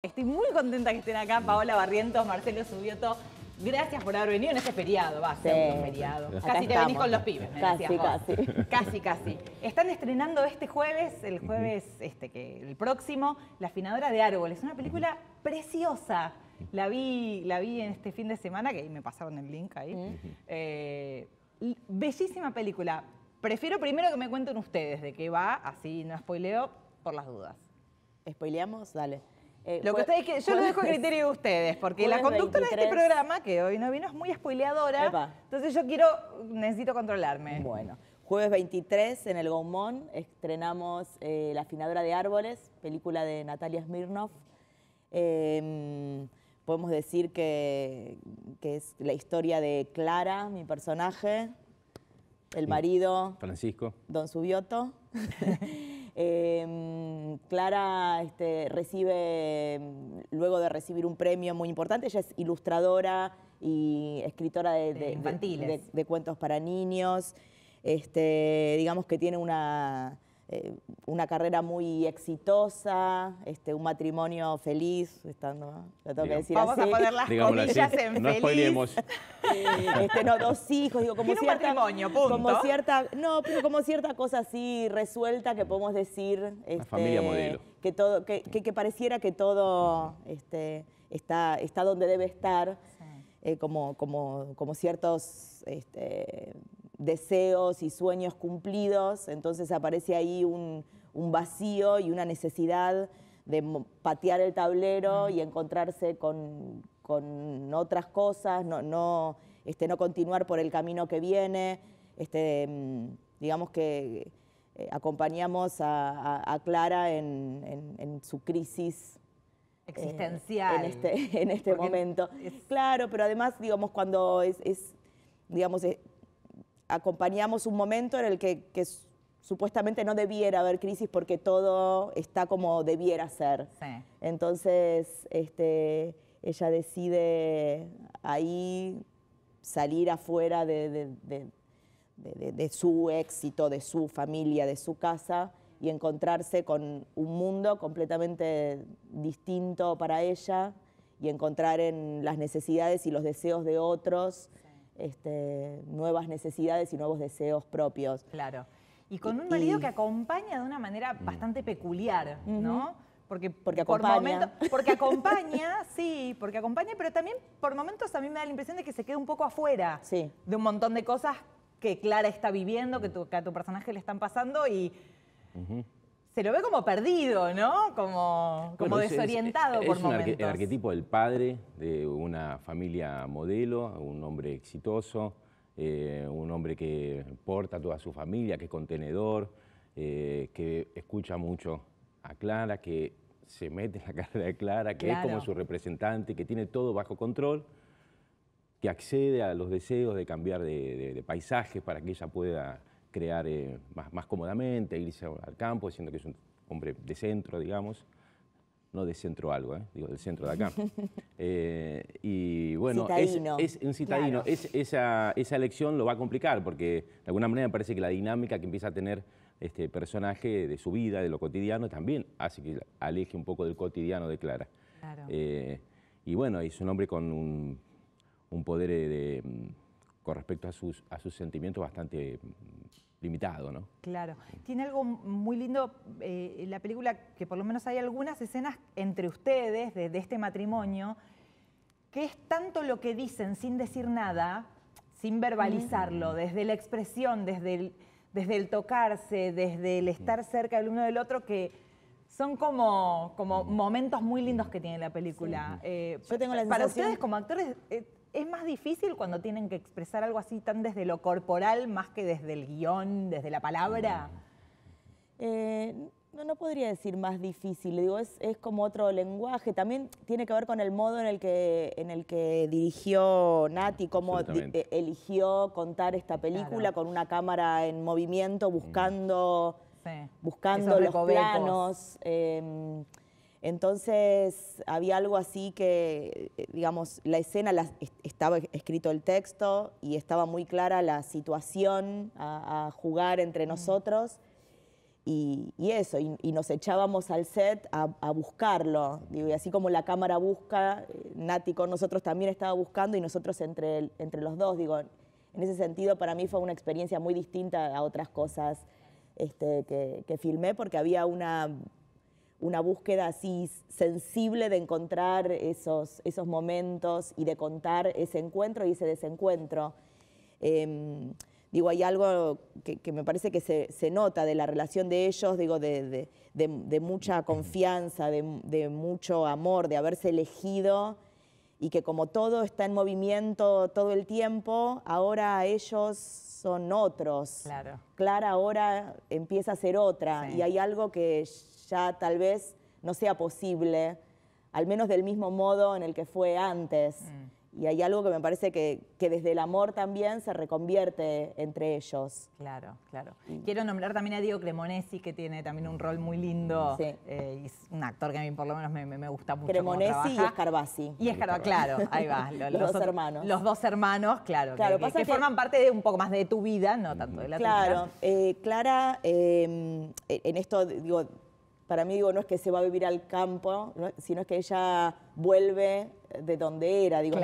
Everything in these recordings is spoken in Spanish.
Estoy muy contenta que estén acá, Paola Barrientos, Marcelo Subioto. Gracias por haber venido en este feriado, va a ser un feriado. Casi te venís con los pibes, me casi, casi. Casi, Están estrenando este jueves, el jueves este que el próximo, La afinadora de árboles, una película preciosa. La vi, la vi en este fin de semana, que ahí me pasaron el link ahí. Eh, bellísima película. Prefiero primero que me cuenten ustedes de qué va, así no spoileo, por las dudas. ¿Spoileamos? Dale. Eh, que yo lo dejo a criterio de ustedes, porque la conducta de este programa, que hoy no vino, es muy spoileadora. Entonces yo quiero, necesito controlarme. Bueno, jueves 23 en el Gaumont estrenamos eh, La afinadora de árboles, película de Natalia Smirnov. Em, podemos decir que, que es la historia de Clara, mi personaje, el marido. Francisco. Don Subioto. Em, Clara este, recibe, mm, luego de recibir un premio muy importante, ella es ilustradora y escritora de, cuentos para niños. Este, digamos que tiene una eh, una carrera muy exitosa, este, un matrimonio feliz, estando, lo tengo que decir vamos así. a poner las comillas en feliz. Este, no, dos hijos, digo, como cierta, un matrimonio, punto. Como cierta, no, pero como cierta cosa así resuelta que podemos decir. Este, familia modelo. Que, todo, que, que, pareciera que todo este, está, está donde debe estar, eh, como, como, como ciertos... Este, deseos y sueños cumplidos, entonces aparece ahí un, vacío y una necesidad de patear el tablero y encontrarse con, otras cosas, no, no, este, no continuar por el camino que viene. Este, mm, digamos que eh, acompañamos a, Clara en, su crisis eh, existencial en este, este momento. Claro, pero además, digamos, cuando digamos, es, eh, acompañamos un momento en el que, supuestamente no debiera haber crisis porque todo está como debiera ser. Entonces, este, ella decide ahí salir afuera de, su éxito, de su familia, de su casa y encontrarse con un mundo completamente distinto para ella y encontrar en las necesidades y los deseos de otros. Este, nuevas necesidades y nuevos deseos propios. Claro. Y con un marido que acompaña de una manera bastante peculiar, ¿no? Porque, porque acompaña. porque acompaña, sí, porque acompaña, pero también por momentos a mí me da la impresión de que se queda un poco afuera de un montón de cosas que Clara está viviendo, que, a tu personaje le están pasando y se lo ve como perdido, ¿no? Como, desorientado por momentos. Es el arquetipo del padre de una familia modelo, un hombre exitoso, eh, un hombre que porta toda su familia, que es contenedor, eh, que escucha mucho a Clara, que se mete en la cara de Clara, que es como su representante, que tiene todo bajo control, que accede a los deseos de cambiar de, de, de paisajes para que ella pueda crear eh, más, más, cómodamente, irse al campo, siendo que es un hombre de centro, digamos. No de centro algo, eh, digo, del centro de acá. Eh, y bueno, Es, un citadino. esa, elección lo va a complicar porque de alguna manera me parece que la dinámica que empieza a tener este personaje de su vida, de lo cotidiano, también hace que aleje un poco del cotidiano de Clara. y bueno, es un hombre con un, poder de mm, con respecto a sus, a sus sentimientos bastante mm, limitado, ¿no? Claro. Tiene algo muy lindo eh, la película, que por lo menos hay algunas escenas entre ustedes desde este matrimonio, que es tanto lo que dicen sin decir nada, sin verbalizarlo, desde la expresión, desde el, desde el tocarse, desde el estar cerca del uno del otro, que... Son como, como momentos muy lindos que tiene la película. Eh, Yo tengo la sensación... Para ustedes como actores eh, es más difícil cuando tienen que expresar algo así tan desde lo corporal más que desde el guión, desde la palabra? Mm. Eh, no, podría decir más difícil, digo, es, como otro lenguaje. También tiene que ver con el modo en el que, en el que dirigió Nati, cómo eh, eligió contar esta película con una cámara en movimiento, buscando, buscando los planos. Em, entonces había algo así que, eh, digamos, la escena, estaba escrito el texto y estaba muy clara la situación a, jugar entre mm. nosotros y, eso, y, nos echábamos al set a, buscarlo. y así como la cámara busca, eh, Nati con nosotros también estaba buscando y nosotros entre, entre los dos, digo, en ese sentido para mí fue una experiencia muy distinta a otras cosas este, que filmé porque había una una búsqueda así sensible de encontrar esos, esos momentos y de contar ese encuentro y ese desencuentro. Em, digo, hay algo que, me parece que se, se, nota de la relación de ellos, digo, de, de, de, mucha confianza, de, mucho amor, de haberse elegido y que como todo está en movimiento todo el tiempo, ahora ellos son otros. Claro. Clara ahora empieza a ser otra y hay algo que ya tal vez no sea posible, al menos del mismo modo en el que fue antes. Mm. Y hay algo que me parece que, desde el amor también se reconvierte entre ellos. Claro, claro. Quiero nombrar también a Diego Cremonesi, que tiene también un rol muy lindo. Eh, es un actor que a mí por lo menos me, gusta mucho. Cremonesi y Escarbasi. Y Escarbasi, claro, ahí va. Los, dos hermanos. Los dos hermanos, claro, claro que, forman parte de un poco más de tu vida, no tanto de la claro, Claro, eh, Clara, eh, en esto digo para mí digo, no es que se va a vivir al campo, sino es que ella vuelve de donde era, digo,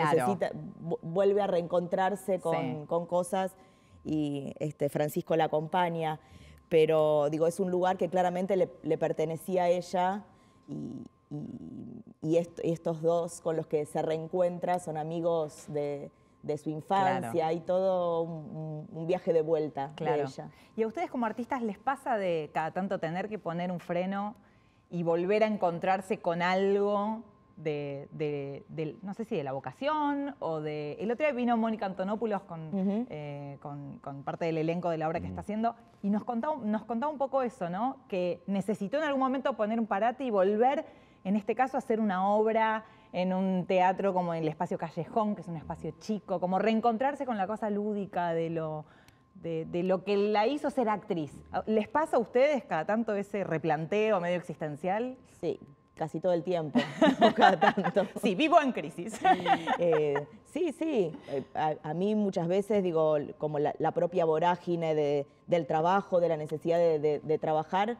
vuelve a reencontrarse con, cosas y este, Francisco la acompaña, pero digo, es un lugar que claramente le, pertenecía a ella y, y estos dos con los que se reencuentra son amigos de, de su infancia y todo un, viaje de vuelta claro. ella. ¿Y a ustedes como artistas les pasa de cada tanto tener que poner un freno y volver a encontrarse con algo de, no sé si de la vocación o de... El otro día vino Mónica Antonopoulos con, eh, con, parte del elenco de la obra que está haciendo y nos contaba, nos contaba un poco eso, ¿no? Que necesitó en algún momento poner un parate y volver, en este caso, a hacer una obra en un teatro como en el espacio callejón, que es un espacio chico, como reencontrarse con la cosa lúdica de lo, de, lo que la hizo ser actriz. ¿Les pasa a ustedes cada tanto ese replanteo medio existencial? Sí, casi todo el tiempo, cada tanto. Sí, vivo en crisis. sí, eh, sí, a, mí muchas veces digo, como la, propia vorágine de, del trabajo, de la necesidad de, trabajar,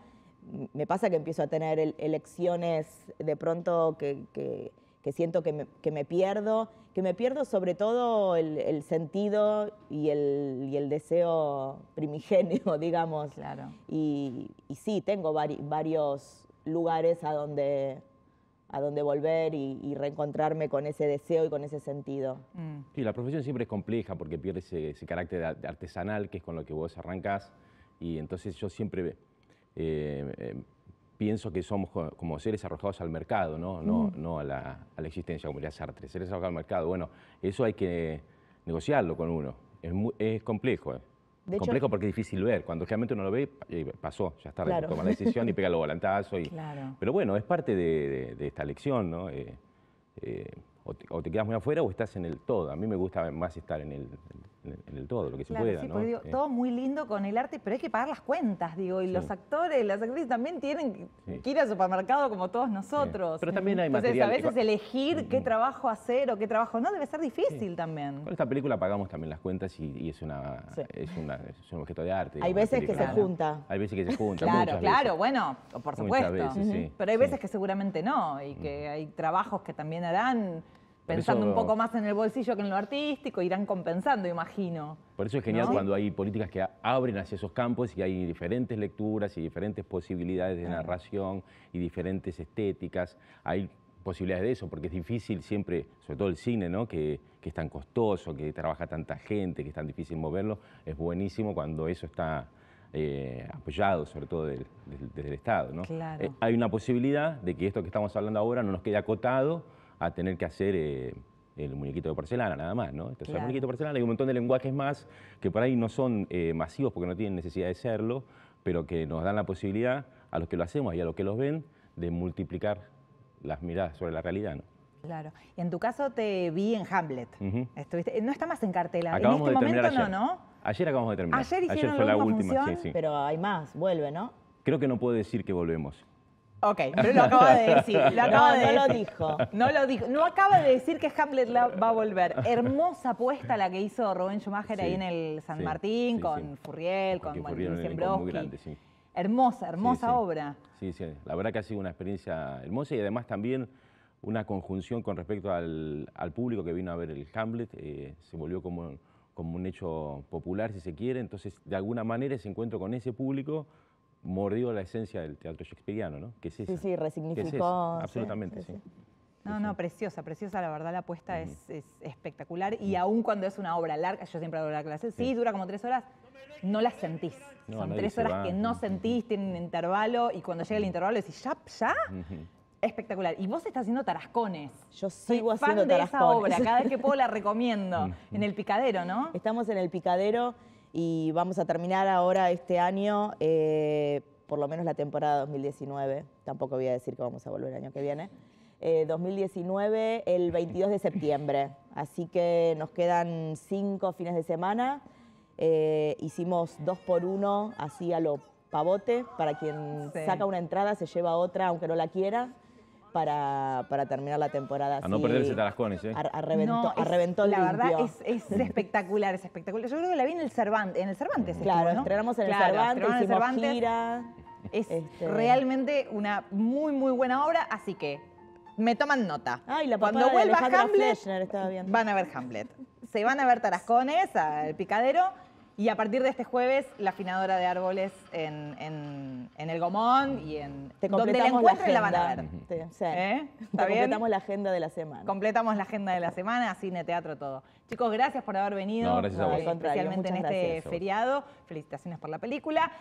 me pasa que empiezo a tener elecciones de pronto que, que que siento que me, pierdo, que me pierdo sobre todo el, sentido y el, y el, deseo primigenio, digamos. Claro. Y, sí, tengo varios lugares a donde, a donde volver y, reencontrarme con ese deseo y con ese sentido. Mm. Sí, la profesión siempre es compleja porque pierde ese, carácter artesanal que es con lo que vos arrancas y entonces yo siempre... Eh, eh, pienso que somos como seres arrojados al mercado, no, no, mm. no a, la, a, la, existencia, como diría Sartre, seres arrojados al mercado. Bueno, eso hay que negociarlo con uno. Es, es complejo. Eh. complejo porque es difícil ver. Cuando realmente uno lo ve, eh, pasó, ya está, toma la decisión y pega los volantazos. Y... Pero bueno, es parte de, esta lección, ¿no? Eh, o, te, quedas muy afuera o estás en el todo. A mí me gusta más estar en el, en el todo, lo que se pueda. Eh. Todo muy lindo con el arte, pero hay que pagar las cuentas, digo, y los actores, las actrices también tienen que ir al supermercado como todos nosotros. Pero también hay Entonces, material. a veces elegir qué mm. trabajo hacer o qué trabajo no debe ser difícil también. Con esta película pagamos también las cuentas y, es, una, un objeto de arte. Hay veces que se junta. Hay veces que se junta. claro, claro, bueno, por supuesto. Pero hay veces que seguramente no y que mm. hay trabajos que también harán pensando un poco más en el bolsillo que en lo artístico, irán compensando, imagino. Por eso es genial cuando hay políticas que abren hacia esos campos y hay diferentes lecturas y diferentes posibilidades de narración y diferentes estéticas. Hay posibilidades de eso, porque es difícil siempre, sobre todo el cine, ¿no? que, es tan costoso, que trabaja tanta gente, que es tan difícil moverlo, es buenísimo cuando eso está eh, apoyado, sobre todo desde el Estado. Eh, hay una posibilidad de que esto que estamos hablando ahora no nos quede acotado a tener que hacer eh, el muñequito de porcelana, nada más, ¿no? el muñequito de porcelana hay un montón de lenguajes más que por ahí no son eh, masivos porque no tienen necesidad de serlo, pero que nos dan la posibilidad a los que lo hacemos y a los que los ven de multiplicar las miradas sobre la realidad, ¿no? Claro. Y en tu caso te vi en Hamlet. no está más en cartela. Acabamos en este momento no, ¿no? Ayer acabamos de terminar. Ayer, fue la, última, sí. pero hay más, vuelve, ¿no? Creo que no puedo decir que volvemos. Ok, lo acaba de decir. no, lo dijo. No lo dijo. No acaba de decir que Hamlet la va a volver. Hermosa apuesta la que hizo Rubén Schumacher ahí en el San Martín, con Furriel, con, con Muy grande, sí. Hermosa, hermosa obra. Sí, sí. La verdad que ha sido una experiencia hermosa y además también una conjunción con respecto al, público que vino a ver el Hamlet. Eh, se volvió como, como un hecho popular, si se quiere. Entonces, de alguna manera, ese encuentro con ese público mordió la esencia del teatro shakespeariano, ¿no? Que Sí, sí, resignificó. Absolutamente, sí. No, no, preciosa, preciosa, la verdad, la apuesta es, espectacular y aún cuando es una obra larga, yo siempre hago la clase, sí, dura como tres horas, no la sentís. Son tres horas que no sentís, tienen intervalo y cuando llega el intervalo decís, ya, ya, espectacular. Y vos estás haciendo tarascones. Yo sigo tarascones. fan de esa obra, cada vez que puedo la recomiendo, en el picadero, ¿no? Estamos en el picadero y vamos a terminar ahora este año, eh, por lo menos la temporada 2019, tampoco voy a decir que vamos a volver el año que viene, 2019 eh, el 22 de septiembre, así que nos quedan cinco fines de semana, eh, hicimos dos por uno, así a lo pavote, para quien saca una entrada se lleva otra aunque no la quiera para, para terminar la temporada. A no perderse Tarascones, ¿eh? A, reventó, La verdad es, espectacular, es espectacular. Yo creo que la vi en el Cervantes. En el Cervantes claro, en el Cervantes, en el Cervantes. Es este. realmente una muy, muy buena obra, así que me toman nota. Ay, la Cuando vuelva Hamlet, estaba viendo. van a ver Hamlet. Se van a ver Tarascones, al picadero y a partir de este jueves, la afinadora de árboles en, El Gomón y en Te completamos donde la, la, van a ver. ¿Eh? completamos la agenda de la semana. Completamos la agenda de la semana, cine, teatro, todo. Chicos, gracias por haber venido. No, gracias a Especialmente en este feriado. Felicitaciones por la película.